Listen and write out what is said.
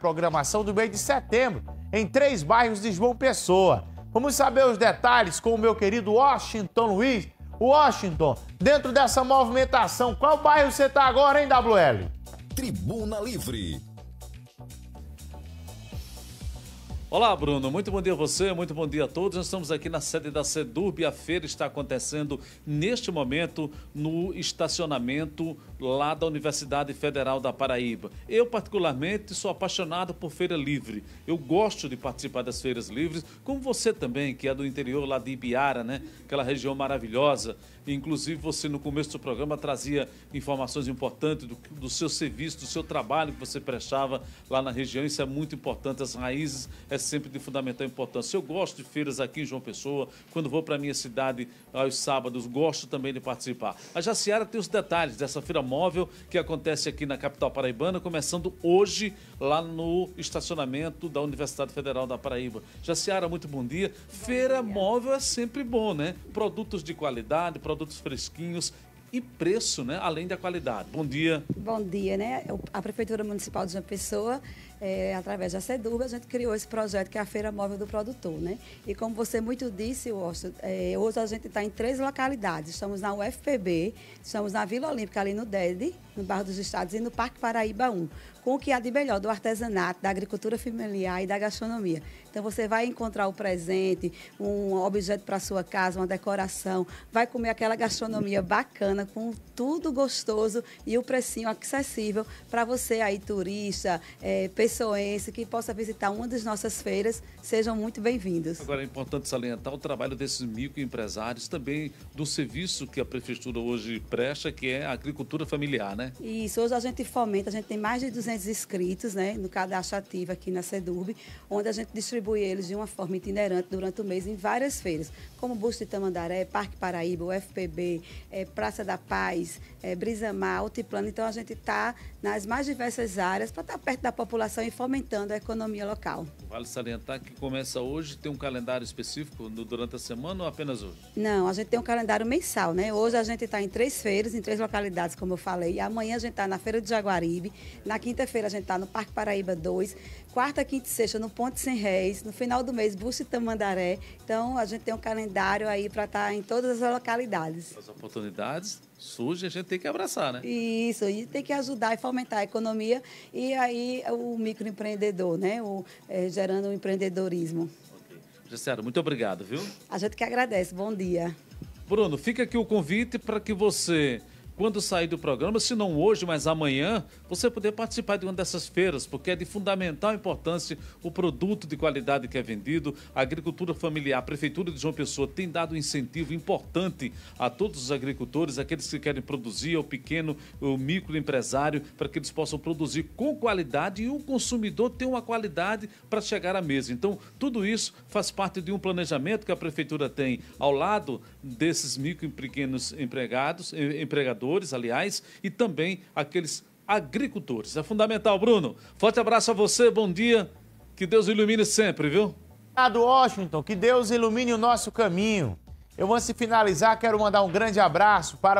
programação do mês de setembro, em três bairros de João Pessoa. Vamos saber os detalhes com o meu querido Washington Luiz. Washington, dentro dessa movimentação, qual bairro você está agora, hein, WL? Tribuna Livre Olá, Bruno. Muito bom dia a você, muito bom dia a todos. Nós estamos aqui na sede da Sedurb. A feira está acontecendo neste momento no estacionamento lá da Universidade Federal da Paraíba. Eu, particularmente, sou apaixonado por feira livre. Eu gosto de participar das feiras livres, como você também, que é do interior lá de Ibiara, né? Aquela região maravilhosa. Inclusive, você no começo do programa trazia informações importantes do, do seu serviço, do seu trabalho que você prestava lá na região. Isso é muito importante. As raízes, é é sempre de fundamental importância. Eu gosto de feiras aqui em João Pessoa, quando vou para minha cidade aos sábados, gosto também de participar. A Jaciara tem os detalhes dessa feira móvel que acontece aqui na capital paraibana, começando hoje lá no estacionamento da Universidade Federal da Paraíba. Jaciara, muito bom dia. Feira móvel é sempre bom, né? Produtos de qualidade, produtos fresquinhos e preço, né? além da qualidade. Bom dia. Bom dia, né? A Prefeitura Municipal de João Pessoa é, através da SEDUB, a gente criou esse projeto que é a Feira Móvel do Produtor, né? E como você muito disse, Washington, é, hoje a gente está em três localidades. Estamos na UFPB, estamos na Vila Olímpica, ali no DED, no bairro dos Estados, e no Parque Paraíba 1, com o que há de melhor do artesanato, da agricultura familiar e da gastronomia. Então você vai encontrar o presente, um objeto para sua casa, uma decoração, vai comer aquela gastronomia bacana, com tudo gostoso e o precinho acessível para você aí, turista, é, pessoa pessoense que possa visitar uma das nossas feiras, sejam muito bem-vindos. Agora é importante salientar o trabalho desses microempresários, também do serviço que a Prefeitura hoje presta, que é a agricultura familiar, né? Isso, hoje a gente fomenta, a gente tem mais de 200 inscritos né, no cadastro ativo aqui na Sedurb, onde a gente distribui eles de uma forma itinerante durante o mês em várias feiras, como Busto de Tamandaré, Parque Paraíba, UFPB, é, Praça da Paz, é, Brisamar, Altiplano. Então a gente está nas mais diversas áreas para estar tá perto da população inovação e fomentando a economia local. Vale salientar que começa hoje, tem um calendário específico no, durante a semana ou apenas hoje? Não, a gente tem um calendário mensal, né? Hoje a gente está em três feiras, em três localidades, como eu falei. Amanhã a gente está na Feira de Jaguaribe, na quinta-feira a gente está no Parque Paraíba 2, quarta, quinta e sexta no Ponte Sem Reis, no final do mês, Busto e Tamandaré. Então a gente tem um calendário aí para estar tá em todas as localidades. As oportunidades surgem, a gente tem que abraçar, né? Isso, e tem que ajudar e fomentar a economia. E aí o microempreendedor, né? O, é, gerando o empreendedorismo. Okay. muito obrigado, viu? A gente que agradece. Bom dia. Bruno, fica aqui o convite para que você quando sair do programa, se não hoje, mas amanhã, você poder participar de uma dessas feiras, porque é de fundamental importância o produto de qualidade que é vendido. A agricultura familiar, a Prefeitura de João Pessoa tem dado um incentivo importante a todos os agricultores, aqueles que querem produzir, ao pequeno, ao microempresário, para que eles possam produzir com qualidade e o consumidor tenha uma qualidade para chegar à mesa. Então, tudo isso faz parte de um planejamento que a Prefeitura tem ao lado desses micro e pequenos empregados, empregadores produtores, aliás, e também aqueles agricultores. É fundamental, Bruno. Forte abraço a você, bom dia. Que Deus ilumine sempre, viu? Obrigado, Washington. Que Deus ilumine o nosso caminho. Eu, antes de finalizar, quero mandar um grande abraço para.